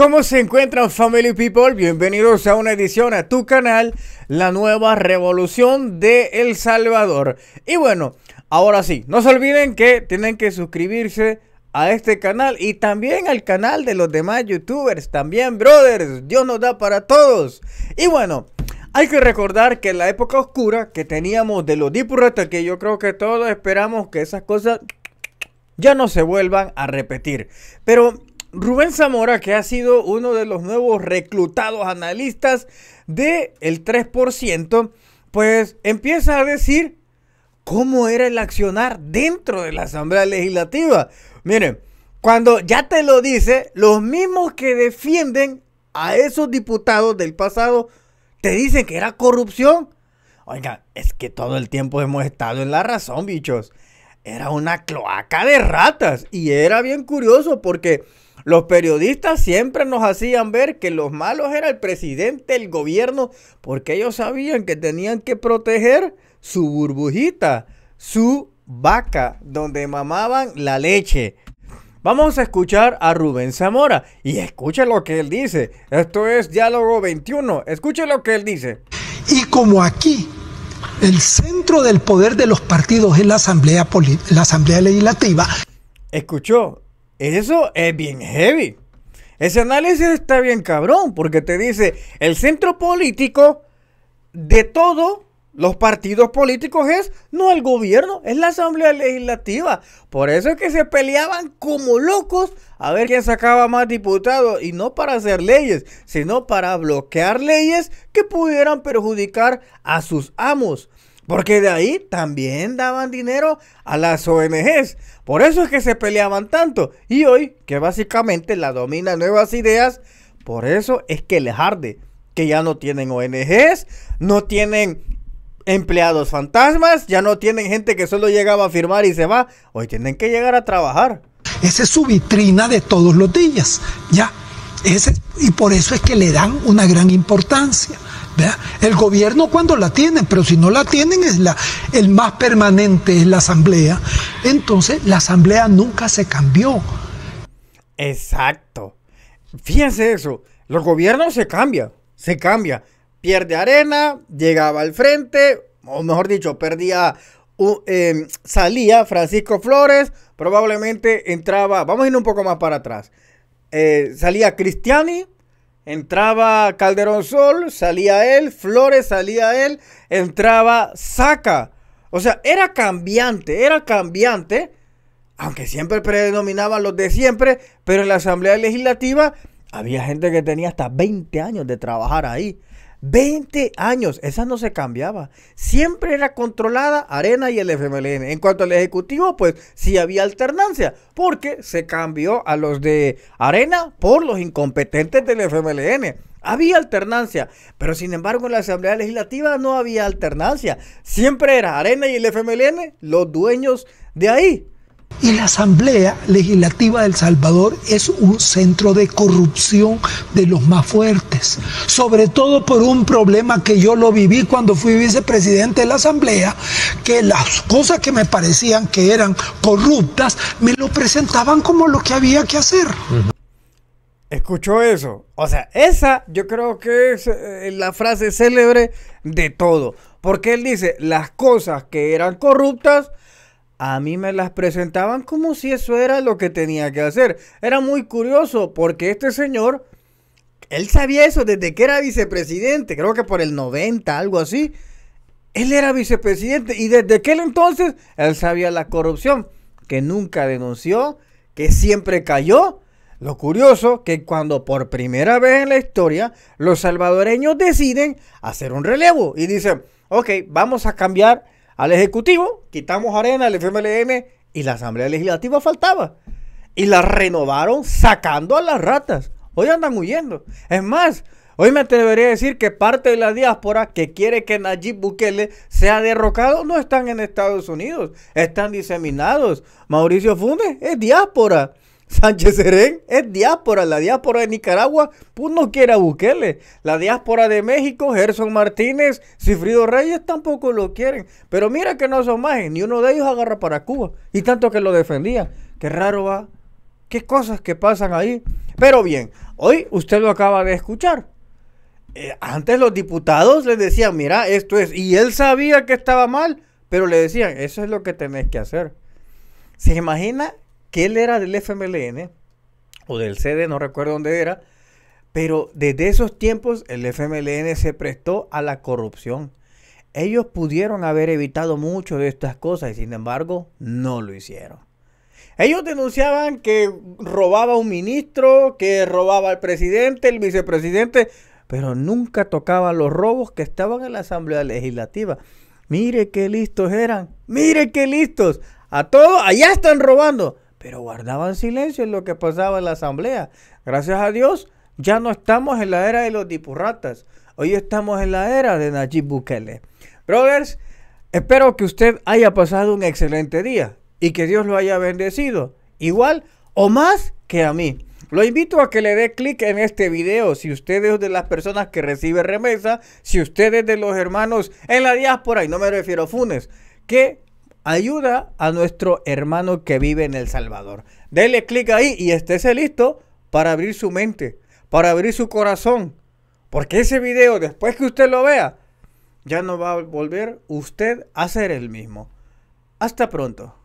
¿Cómo se encuentran Family People? Bienvenidos a una edición a tu canal, la nueva revolución de El Salvador. Y bueno, ahora sí, no se olviden que tienen que suscribirse a este canal y también al canal de los demás youtubers, también brothers, Dios nos da para todos. Y bueno, hay que recordar que la época oscura que teníamos de los diputados, que yo creo que todos esperamos que esas cosas ya no se vuelvan a repetir. Pero Rubén Zamora, que ha sido uno de los nuevos reclutados analistas del 3%, pues empieza a decir cómo era el accionar dentro de la Asamblea Legislativa. Miren, cuando ya te lo dice, los mismos que defienden a esos diputados del pasado te dicen que era corrupción. Oiga, es que todo el tiempo hemos estado en la razón, bichos. Era una cloaca de ratas y era bien curioso porque los periodistas siempre nos hacían ver que los malos era el presidente, el gobierno, porque ellos sabían que tenían que proteger su burbujita, su vaca, donde mamaban la leche. Vamos a escuchar a Rubén Zamora y escuche lo que él dice. Esto es Diálogo 21. Escuche lo que él dice. Y como aquí el centro del poder de los partidos es la Asamblea, la asamblea Legislativa. Escuchó, eso es bien heavy. Ese análisis está bien cabrón, porque te dice, el centro político de todos los partidos políticos es, no el gobierno, es la asamblea legislativa. Por eso es que se peleaban como locos a ver quién sacaba más diputados y no para hacer leyes, sino para bloquear leyes que pudieran perjudicar a sus amos. Porque de ahí también daban dinero a las ONGs. Por eso es que se peleaban tanto. Y hoy, que básicamente la domina nuevas ideas, por eso es que les arde. Que ya no tienen ONGs, no tienen empleados fantasmas, ya no tienen gente que solo llegaba a firmar y se va. Hoy tienen que llegar a trabajar. Esa es su vitrina de todos los días. Ya. Ese, y por eso es que le dan una gran importancia. El gobierno cuando la tienen, pero si no la tienen es la, el más permanente, es la asamblea. Entonces la asamblea nunca se cambió. Exacto. Fíjense eso, los gobiernos se cambian, se cambia. Pierde arena, llegaba al frente, o mejor dicho, perdía em, salía Francisco Flores, probablemente entraba, vamos a ir un poco más para atrás, eh, salía Cristiani, Entraba Calderón Sol, salía él, Flores salía él, entraba Saca. O sea, era cambiante, era cambiante, aunque siempre predominaban los de siempre, pero en la Asamblea Legislativa había gente que tenía hasta 20 años de trabajar ahí. 20 años, esa no se cambiaba. Siempre era controlada Arena y el FMLN. En cuanto al Ejecutivo, pues sí había alternancia, porque se cambió a los de Arena por los incompetentes del FMLN. Había alternancia, pero sin embargo en la Asamblea Legislativa no había alternancia. Siempre era Arena y el FMLN los dueños de ahí. Y la Asamblea Legislativa del Salvador es un centro de corrupción de los más fuertes, sobre todo por un problema que yo lo viví cuando fui vicepresidente de la Asamblea, que las cosas que me parecían que eran corruptas me lo presentaban como lo que había que hacer. Escucho eso. O sea, esa yo creo que es eh, la frase célebre de todo. Porque él dice, las cosas que eran corruptas, a mí me las presentaban como si eso era lo que tenía que hacer. Era muy curioso porque este señor, él sabía eso desde que era vicepresidente, creo que por el 90, algo así. Él era vicepresidente y desde aquel entonces él sabía la corrupción, que nunca denunció, que siempre cayó. Lo curioso que cuando por primera vez en la historia los salvadoreños deciden hacer un relevo y dicen, ok, vamos a cambiar al Ejecutivo, quitamos arena, al FMLM y la Asamblea Legislativa faltaba. Y la renovaron sacando a las ratas. Hoy andan huyendo. Es más, hoy me atrevería a decir que parte de la diáspora que quiere que Nayib Bukele sea derrocado no están en Estados Unidos, están diseminados. Mauricio Funes es diáspora. Sánchez Serén es diáspora. La diáspora de Nicaragua, pues no quiere a La diáspora de México, Gerson Martínez, Cifrido Reyes tampoco lo quieren. Pero mira que no son más, ni uno de ellos agarra para Cuba. Y tanto que lo defendía. Qué raro va. Qué cosas que pasan ahí. Pero bien, hoy usted lo acaba de escuchar. Eh, antes los diputados les decían, mira, esto es. Y él sabía que estaba mal, pero le decían, eso es lo que tenés que hacer. ¿Se imagina que él era del FMLN o del CD, no recuerdo dónde era, pero desde esos tiempos el FMLN se prestó a la corrupción. Ellos pudieron haber evitado mucho de estas cosas y sin embargo no lo hicieron. Ellos denunciaban que robaba un ministro, que robaba al presidente, el vicepresidente, pero nunca tocaban los robos que estaban en la Asamblea Legislativa. Mire qué listos eran, mire qué listos. A todos, allá están robando pero guardaban silencio en lo que pasaba en la asamblea. Gracias a Dios, ya no estamos en la era de los dipurratas. Hoy estamos en la era de Najib Bukele. Brothers, espero que usted haya pasado un excelente día y que Dios lo haya bendecido, igual o más que a mí. Lo invito a que le dé clic en este video si usted es de las personas que recibe remesa, si usted es de los hermanos en la diáspora, y no me refiero a Funes, que ayuda a nuestro hermano que vive en El Salvador. Dele clic ahí y estése listo para abrir su mente, para abrir su corazón. Porque ese video, después que usted lo vea, ya no va a volver usted a ser el mismo. Hasta pronto.